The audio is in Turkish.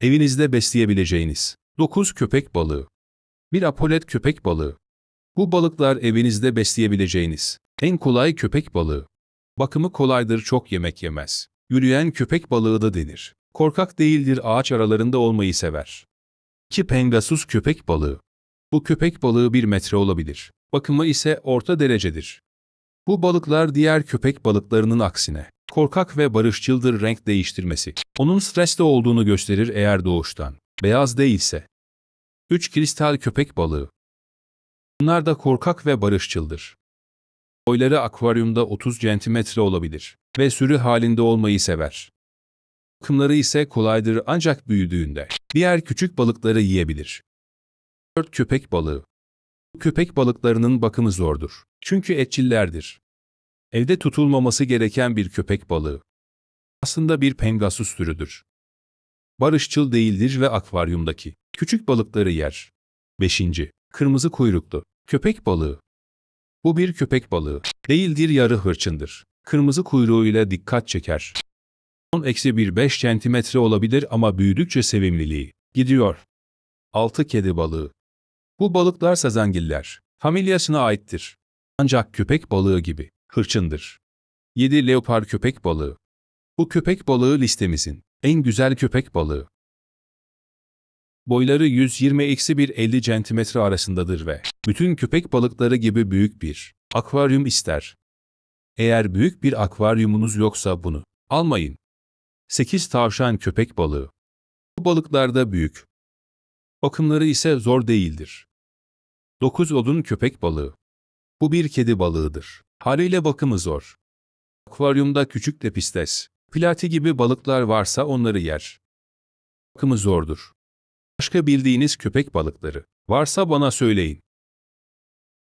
Evinizde besleyebileceğiniz 9 köpek balığı. Bir apolet köpek balığı. Bu balıklar evinizde besleyebileceğiniz en kolay köpek balığı. Bakımı kolaydır, çok yemek yemez. Yürüyen köpek balığı da denir. Korkak değildir, ağaç aralarında olmayı sever. 2. Pengasus köpek balığı. Bu köpek balığı 1 metre olabilir. Bakımı ise orta derecedir. Bu balıklar diğer köpek balıklarının aksine korkak ve barışçıldır renk değiştirmesi. Onun stresli olduğunu gösterir eğer doğuştan. Beyaz değilse. 3. Kristal köpek balığı. Bunlar da korkak ve barışçıldır. Boyları akvaryumda 30 cm olabilir ve sürü halinde olmayı sever. Kımları ise kolaydır ancak büyüdüğünde diğer küçük balıkları yiyebilir. 4. Köpek balığı Köpek balıklarının bakımı zordur. Çünkü etçillerdir. Evde tutulmaması gereken bir köpek balığı. Aslında bir pengasus türüdür. Barışçıl değildir ve akvaryumdaki küçük balıkları yer. 5. Kırmızı kuyruklu köpek balığı. Bu bir köpek balığı değildir yarı hırçındır. Kırmızı kuyruğuyla dikkat çeker. 10-1-5 cm olabilir ama büyüdükçe sevimliliği gidiyor. 6 kedi balığı. Bu balıklar sazangiller, familyasına aittir. Ancak köpek balığı gibi Hırçındır. 7. Leopar köpek balığı. Bu köpek balığı listemizin en güzel köpek balığı. Boyları 120-150 cm arasındadır ve bütün köpek balıkları gibi büyük bir akvaryum ister. Eğer büyük bir akvaryumunuz yoksa bunu almayın. 8 tavşan köpek balığı. Bu balıklarda büyük. Bakımları ise zor değildir. 9 odun köpek balığı. Bu bir kedi balığıdır. Haliyle bakımı zor. Akvaryumda küçük lepistes, plati gibi balıklar varsa onları yer. Bakımı zordur. Başka bildiğiniz köpek balıkları varsa bana söyleyin.